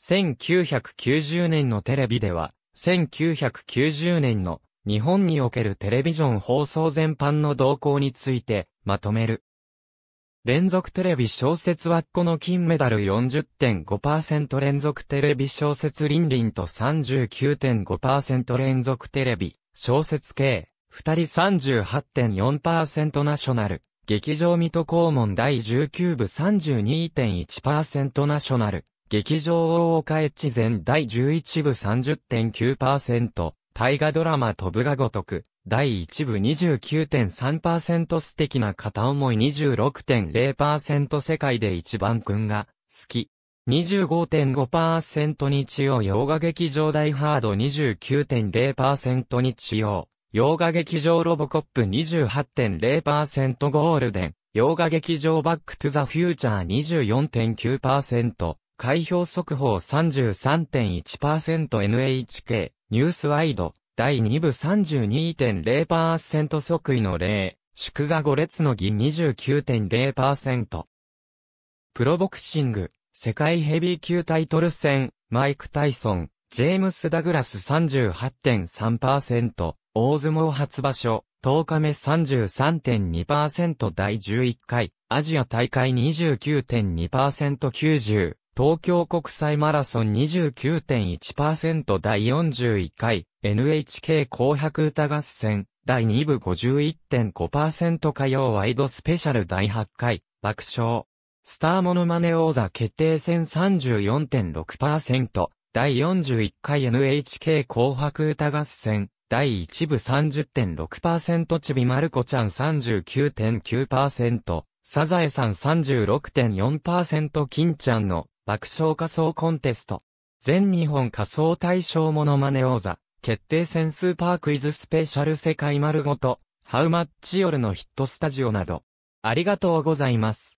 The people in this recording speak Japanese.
1990年のテレビでは、1990年の日本におけるテレビジョン放送全般の動向についてまとめる。連続テレビ小説はこの金メダル40.5%連続テレビ小説リンリンと39.5%連続テレビ小説系二人38.4%ナショナル劇場水戸黄門第19部32.1%ナショナル劇場大岡越前第11部30.9%、大河ドラマ飛ぶがごとく、第1部29.3%素敵な片思い26.0%世界で一番くんが、好き。25.5%日曜洋画劇場大ハード29.0%日曜。洋画劇場ロボコップ28.0%ゴールデン。洋画劇場バックトゥザフューチャー24.9%。開票速報 33.1%NHK、ニュースワイド、第2部32.0%即位の例、祝賀5列の儀29.0%。プロボクシング、世界ヘビー級タイトル戦、マイク・タイソン、ジェームス・ダグラス38.3%、大相撲初場所、10日目33.2%第11回、アジア大会 29.2%90、東京国際マラソン29.1%第41回 NHK 紅白歌合戦第2部51.5%火曜ワイドスペシャル第8回爆笑スターモノマネ王座決定戦34.6%第41回 NHK 紅白歌合戦第1部30.6%ちびまる子ちゃん39.9%サザエさん36.4%金ちゃんの爆笑仮想コンテスト。全日本仮想大賞モノマネ王座。決定戦スーパークイズスペシャル世界丸ごと。ハウマッチルのヒットスタジオなど。ありがとうございます。